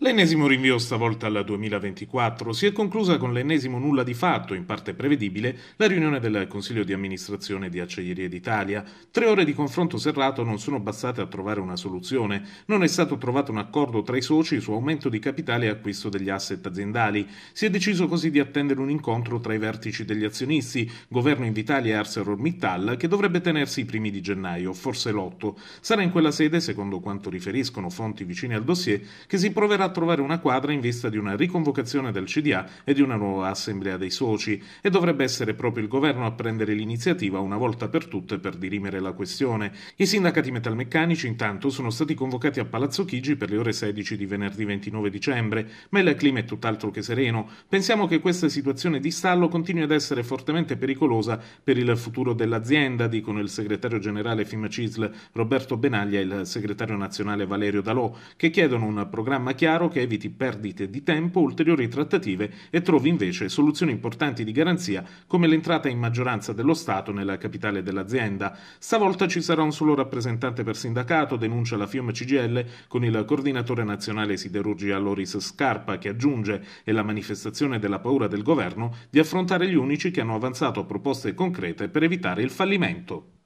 L'ennesimo rinvio stavolta al 2024 si è conclusa con l'ennesimo nulla di fatto, in parte prevedibile, la riunione del Consiglio di amministrazione di Acciaierie d'Italia. Tre ore di confronto serrato non sono bastate a trovare una soluzione. Non è stato trovato un accordo tra i soci su aumento di capitale e acquisto degli asset aziendali. Si è deciso così di attendere un incontro tra i vertici degli azionisti, governo in Invitalia e ArcelorMittal, che dovrebbe tenersi i primi di gennaio, forse l'8. Sarà in quella sede, secondo quanto riferiscono fonti vicine al dossier, che si proverà a trovare una quadra in vista di una riconvocazione del CDA e di una nuova assemblea dei soci e dovrebbe essere proprio il governo a prendere l'iniziativa una volta per tutte per dirimere la questione. I sindacati metalmeccanici intanto sono stati convocati a Palazzo Chigi per le ore 16 di venerdì 29 dicembre, ma il clima è tutt'altro che sereno. Pensiamo che questa situazione di stallo continui ad essere fortemente pericolosa per il futuro dell'azienda, dicono il segretario generale FIMACISL Roberto Benaglia e il segretario nazionale Valerio Dalò, che chiedono un programma chiaro chiaro che eviti perdite di tempo, ulteriori trattative e trovi invece soluzioni importanti di garanzia come l'entrata in maggioranza dello Stato nella capitale dell'azienda. Stavolta ci sarà un solo rappresentante per sindacato, denuncia la FIOM CGL con il coordinatore nazionale siderurgia Loris Scarpa che aggiunge è la manifestazione della paura del governo di affrontare gli unici che hanno avanzato proposte concrete per evitare il fallimento.